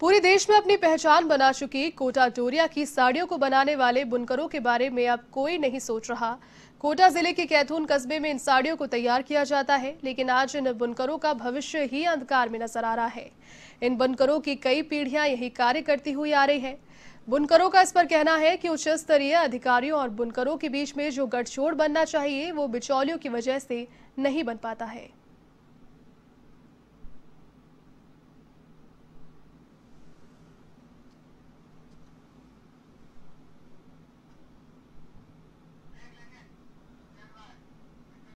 पूरे देश में अपनी पहचान बना चुकी कोटा डोरिया की साड़ियों को बनाने वाले बुनकरों के बारे में अब कोई नहीं सोच रहा कोटा जिले के कैथून कस्बे में इन साड़ियों को तैयार किया जाता है लेकिन आज इन बुनकरों का भविष्य ही अंधकार में नजर आ रहा है इन बुनकरों की कई पीढ़ियां यही कार्य करती हुई आ रही है बुनकरों का इस पर कहना है कि उच्च स्तरीय अधिकारियों और बुनकरों के बीच में जो गठजोड़ बनना चाहिए वो बिचौलियों की वजह से नहीं बन पाता है